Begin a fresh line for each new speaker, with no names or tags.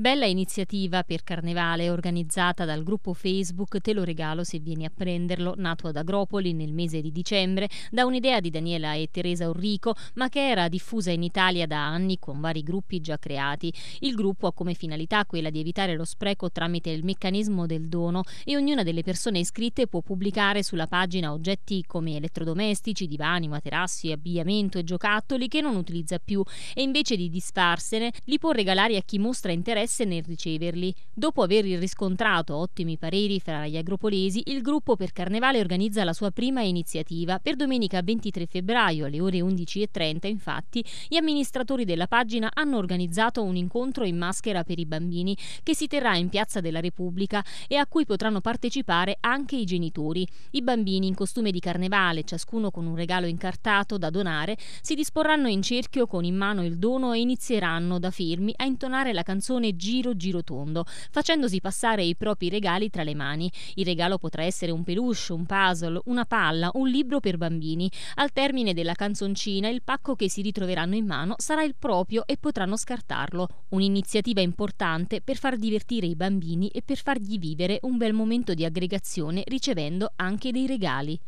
Bella iniziativa per Carnevale organizzata dal gruppo Facebook Te lo regalo se vieni a prenderlo, nato ad Agropoli nel mese di dicembre, da un'idea di Daniela e Teresa Orrico, ma che era diffusa in Italia da anni con vari gruppi già creati. Il gruppo ha come finalità quella di evitare lo spreco tramite il meccanismo del dono e ognuna delle persone iscritte può pubblicare sulla pagina oggetti come elettrodomestici, divani, materassi, abbigliamento e giocattoli che non utilizza più e invece di disfarsene li può regalare a chi mostra interesse interesse nel riceverli. Dopo aver riscontrato ottimi pareri fra gli agropolesi, il gruppo per Carnevale organizza la sua prima iniziativa. Per domenica 23 febbraio alle ore 11.30, infatti, gli amministratori della pagina hanno organizzato un incontro in maschera per i bambini che si terrà in Piazza della Repubblica e a cui potranno partecipare anche i genitori. I bambini in costume di carnevale, ciascuno con un regalo incartato da donare, si disporranno in cerchio con in mano il dono e inizieranno da firmi a intonare la canzone giro giro tondo, facendosi passare i propri regali tra le mani. Il regalo potrà essere un peluche, un puzzle, una palla, un libro per bambini. Al termine della canzoncina il pacco che si ritroveranno in mano sarà il proprio e potranno scartarlo. Un'iniziativa importante per far divertire i bambini e per fargli vivere un bel momento di aggregazione ricevendo anche dei regali.